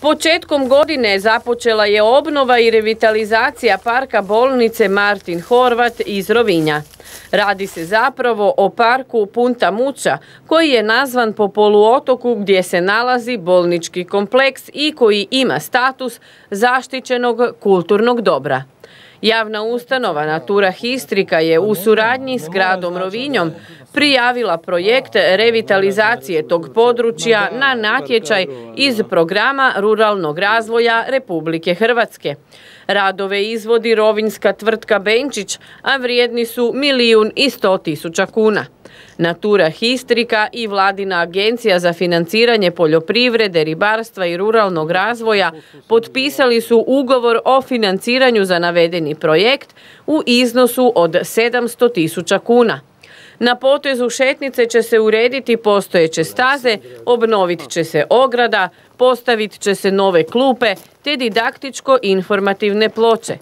Početkom godine započela je obnova i revitalizacija parka bolnice Martin Horvat iz Rovinja. Radi se zapravo o parku Punta Muča koji je nazvan po poluotoku gdje se nalazi bolnički kompleks i koji ima status zaštićenog kulturnog dobra. Javna ustanova Natura Histrika je u suradnji s gradom Rovinjom prijavila projekt revitalizacije tog područja na natječaj iz programa ruralnog razvoja Republike Hrvatske. Radove izvodi rovinjska tvrtka Benčić, a vrijedni su milijun i sto tisuća kuna. Natura Histrika i Vladina agencija za financiranje poljoprivrede, ribarstva i ruralnog razvoja potpisali su ugovor o financiranju za navedeni projekt u iznosu od 700 tisuća kuna. Na potezu šetnice će se urediti postojeće staze, obnovit će se ograda, postavit će se nove klupe te didaktičko-informativne ploče.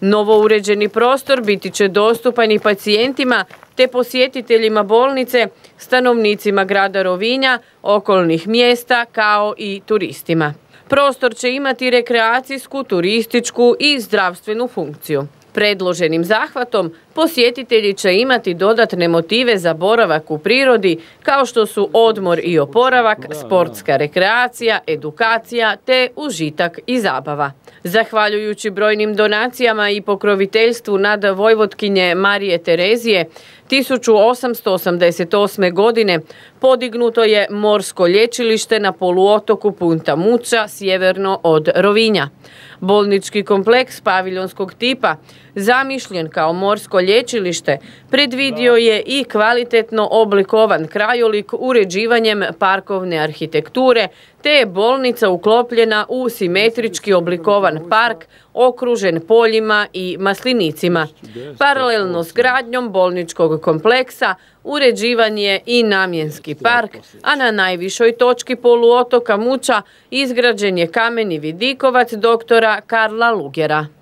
Novo uređeni prostor biti će dostupan i pacijentima te posjetiteljima bolnice, stanovnicima grada Rovinja, okolnih mjesta kao i turistima. Prostor će imati rekreacijsku, turističku i zdravstvenu funkciju. Predloženim zahvatom posjetitelji će imati dodatne motive za boravak u prirodi kao što su odmor i oporavak, sportska rekreacija, edukacija te užitak i zabava. Zahvaljujući brojnim donacijama i pokroviteljstvu nad Vojvotkinje Marije Terezije, 1888. godine podignuto je morsko lječilište na poluotoku Punta Muča sjeverno od Rovinja. Bolnički kompleks paviljonskog tipa, zamišljen kao morsko lječilište predvidio je i kvalitetno oblikovan krajolik uređivanjem parkovne arhitekture, te je bolnica uklopljena u simetrički oblikovan park okružen poljima i maslinicima. Paralelno s gradnjom bolničkog kompleksa uređivan je i namjenski park, a na najvišoj točki poluotoka Muča izgrađen je kameni vidikovac doktora Karla Lugera.